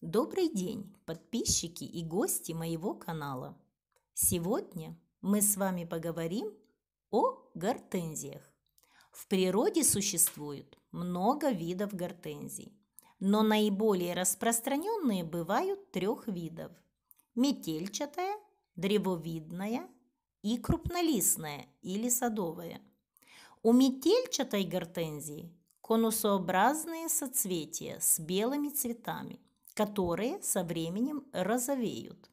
Добрый день, подписчики и гости моего канала! Сегодня мы с вами поговорим о гортензиях. В природе существует много видов гортензий, но наиболее распространенные бывают трех видов – метельчатая, древовидная и крупнолистная или садовая. У метельчатой гортензии конусообразные соцветия с белыми цветами – которые со временем розовеют.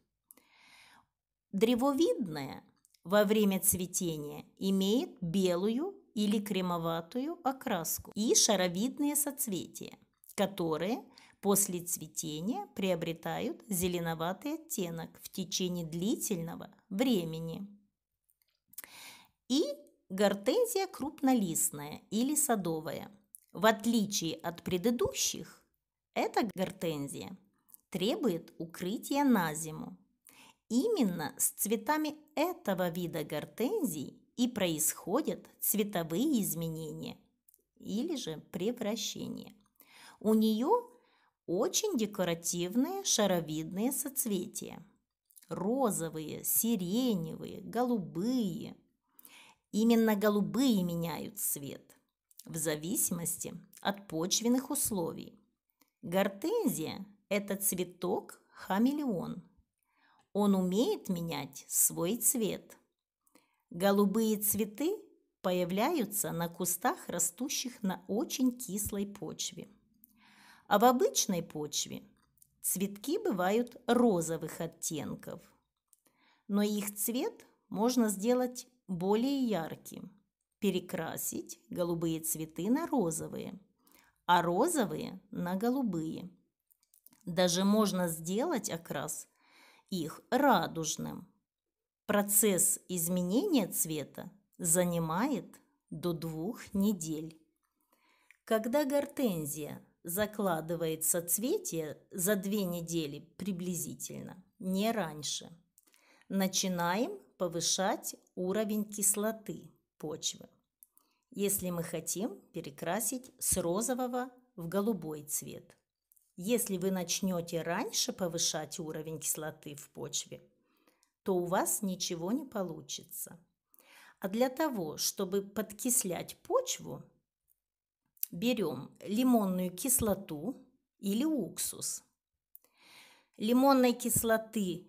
Древовидная во время цветения имеет белую или кремоватую окраску и шаровидные соцветия, которые после цветения приобретают зеленоватый оттенок в течение длительного времени. И гортензия крупнолистная или садовая. В отличие от предыдущих, эта гортензия требует укрытия на зиму. Именно с цветами этого вида гортензий и происходят цветовые изменения или же превращения. У нее очень декоративные шаровидные соцветия. Розовые, сиреневые, голубые. Именно голубые меняют цвет в зависимости от почвенных условий. Гортензия – это цветок хамелеон. Он умеет менять свой цвет. Голубые цветы появляются на кустах, растущих на очень кислой почве. А в обычной почве цветки бывают розовых оттенков, но их цвет можно сделать более ярким, перекрасить голубые цветы на розовые – а розовые – на голубые. Даже можно сделать окрас их радужным. Процесс изменения цвета занимает до двух недель. Когда гортензия закладывает соцветие за две недели приблизительно, не раньше, начинаем повышать уровень кислоты почвы если мы хотим перекрасить с розового в голубой цвет. Если вы начнете раньше повышать уровень кислоты в почве, то у вас ничего не получится. А для того, чтобы подкислять почву, берем лимонную кислоту или уксус. Лимонной кислоты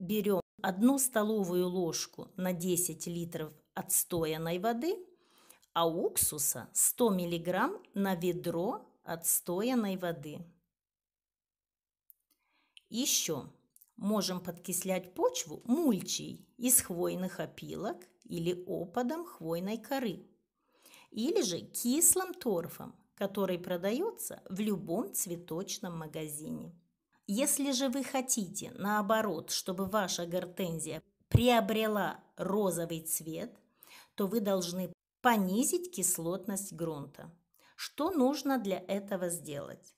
берем одну столовую ложку на 10 литров отстоянной воды – а уксуса 100 мг на ведро отстоянной воды. Еще можем подкислять почву мульчей из хвойных опилок или опадом хвойной коры, или же кислым торфом, который продается в любом цветочном магазине. Если же вы хотите, наоборот, чтобы ваша гортензия приобрела розовый цвет, то вы должны понизить кислотность грунта. Что нужно для этого сделать?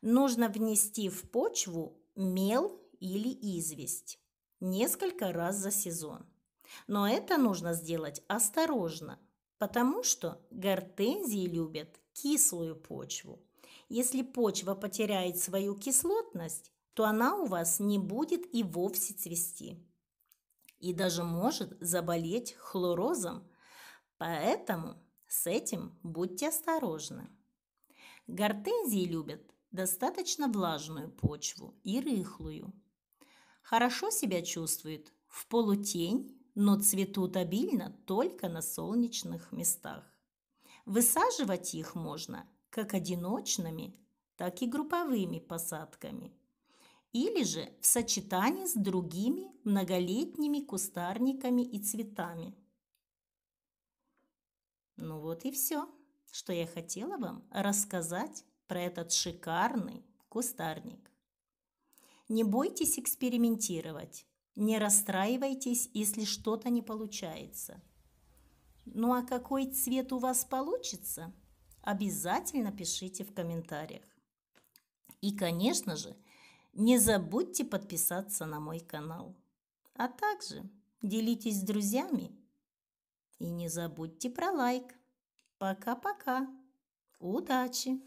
Нужно внести в почву мел или известь несколько раз за сезон. Но это нужно сделать осторожно, потому что гортензии любят кислую почву. Если почва потеряет свою кислотность, то она у вас не будет и вовсе цвести. И даже может заболеть хлорозом Поэтому с этим будьте осторожны. Гортензии любят достаточно влажную почву и рыхлую. Хорошо себя чувствует в полутень, но цветут обильно только на солнечных местах. Высаживать их можно как одиночными, так и групповыми посадками. Или же в сочетании с другими многолетними кустарниками и цветами – ну вот и все, что я хотела вам рассказать про этот шикарный кустарник. Не бойтесь экспериментировать, не расстраивайтесь, если что-то не получается. Ну а какой цвет у вас получится, обязательно пишите в комментариях. И, конечно же, не забудьте подписаться на мой канал. А также делитесь с друзьями и не забудьте про лайк. Пока-пока. Удачи!